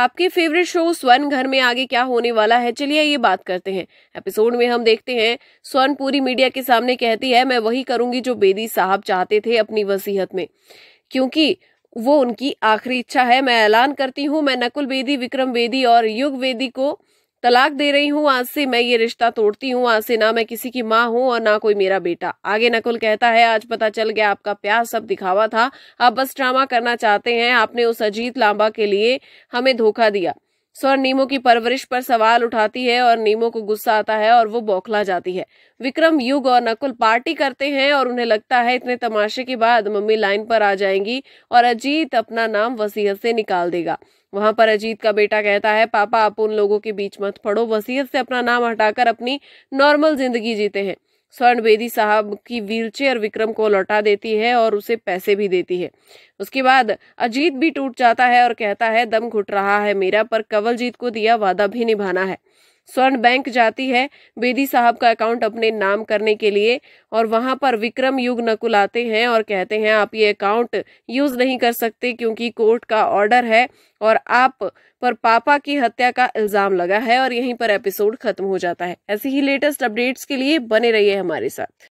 आपके favourite show स्वर्ण घर में आगे क्या होने वाला है चलिए ये बात करते हैं एपिसोड में हम देखते हैं स्वर्ण पूरी मीडिया के सामने कहती है मैं वही करूंगी जो बेदी साहब चाहते थे अपनी वसीहत में क्योंकि वो उनकी आखिरी इच्छा है मैं ऐलान करती हूँ मैं नकुल बेदी विक्रम बेदी और युग बेदी को तलाक दे रही हूँ आज से मैं ये रिश्ता तोड़ती हूँ आज से ना मैं किसी की माँ हूँ और ना कोई मेरा बेटा आगे नकुल कहता है आज पता चल गया आपका प्यार सब दिखावा था आप बस ड्रामा करना चाहते हैं आपने उस अजीत लांबा के लिए हमें धोखा दिया स्वर नीमो की परवरिश पर सवाल उठाती है और नीमो को गुस्सा आता है और वो बौखला जाती है विक्रम युग और नकुल पार्टी करते हैं और उन्हें लगता है इतने तमाशे के बाद मम्मी लाइन पर आ जाएंगी और अजीत अपना नाम वसीयत से निकाल देगा वहां पर अजीत का बेटा कहता है पापा आप उन लोगों के बीच मत पड़ो वसीयत से अपना नाम हटाकर अपनी नॉर्मल जिंदगी जीते हैं स्वर्ण बेदी साहब की व्हीलचेयर विक्रम को लौटा देती है और उसे पैसे भी देती है उसके बाद अजीत भी टूट जाता है और कहता है दम घुट रहा है मेरा पर कंवलजीत को दिया वादा भी निभाना है स्वर्ण बैंक जाती है बेदी साहब का अकाउंट अपने नाम करने के लिए और वहाँ पर विक्रम युग नकुल आते हैं और कहते हैं आप ये अकाउंट यूज़ नहीं कर सकते क्योंकि कोर्ट का ऑर्डर है और आप पर पापा की हत्या का इल्ज़ाम लगा है और यहीं पर एपिसोड खत्म हो जाता है ऐसे ही लेटेस्ट अपडेट्स के लिए बने रहिए हमारे साथ